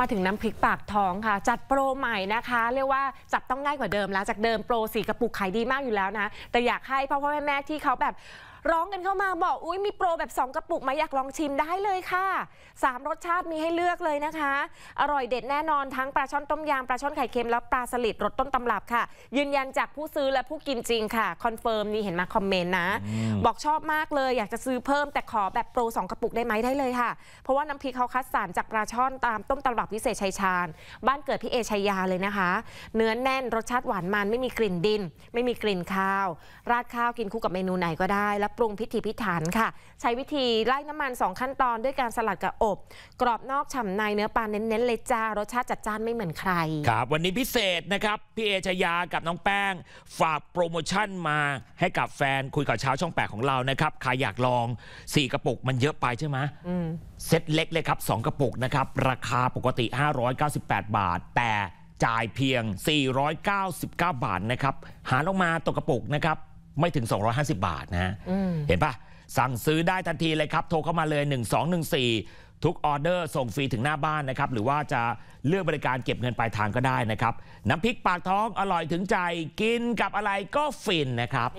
มาถึงน้ำพริกปากท้องค่ะ จัดโปรใหม่นะคะ เรียกว่าจับต้องง่ายกว่าเดิมแล้วจากเดิมโปรสีกระปุกขายดีมากอยู่แล้วนะแต่อยากให้พ่อพ่อแม่แม่ที่เขาแบบร้องกันเข้ามาบอกอุ้ยมีโปรแบบ 2 กระปุกมาอยากลองชิมได้เลยค่ะ 3 รสชาติมีให้เลือกเลยนะคะ อร่อยเด็ดแน่นอนทั้งปลาช่อนต้มยำปลาช่อนไข่เค็มและปลาสลิดรสต้นตำรับค่ะ ยืนยันจากผู้ซื้อและผู้กินจริงค่ะ คอนเฟิร์มนี่เห็นมาคอมเมนต์นะ บอกชอบมากเลย อยากจะซื้อเพิ่มแต่ขอแบบโปร2กระปุกได้ไหมได้เลยค่ะ เพราะว่าน้ำพริกเขาคัดสรรจากปลาช่อนตามต้มตำรับพิเศษชัยชาญบ้านเกิดพี่เอชัยยาเลยนะคะ เนื้อแน่นรสชาติหวานมันไม่มีกลิ่นดิน ไม่มีกลิ่นข้าว ราดข้าวกินคู่กับเมนูไหนก็ได้แล้วปรุงพิธีพิถันค่ะ ใช้วิธีไล่น้ำมัน 2 ขั้นตอนด้วยการสลัดกับอบ กรอบนอกฉ่ำในเนื้อปลา เน้น ๆ เลยจ้า รสชาติจัดจ้านไม่เหมือนใคร ครับ วันนี้พิเศษนะครับ พี่เอชยากับน้องแป้ง ฝากโปรโมชั่นมาให้กับแฟนคุยกับชาวช่องแปดของเรานะครับ ใครอยากลอง 4 กระปุกมันเยอะไปใช่ไหมเซ็ตเล็กเลยครับ 2 กระปุกนะครับราคาปกติ 598 บาท แต่จ่ายเพียง 499 บาทนะครับหารงมาตกกระปุกนะครับไม่ถึง 250 บาทนะ เห็นปะสั่งซื้อได้ทันทีเลยครับ โทรเข้ามาเลย 1214 ทุกออเดอร์ส่งฟรีถึงหน้าบ้านนะครับ หรือว่าจะเลือกบริการเก็บเงินปลายทางก็ได้นะครับ น้ำพริกปากท้องอร่อยถึงใจ กินกับอะไรก็ฟินนะครับ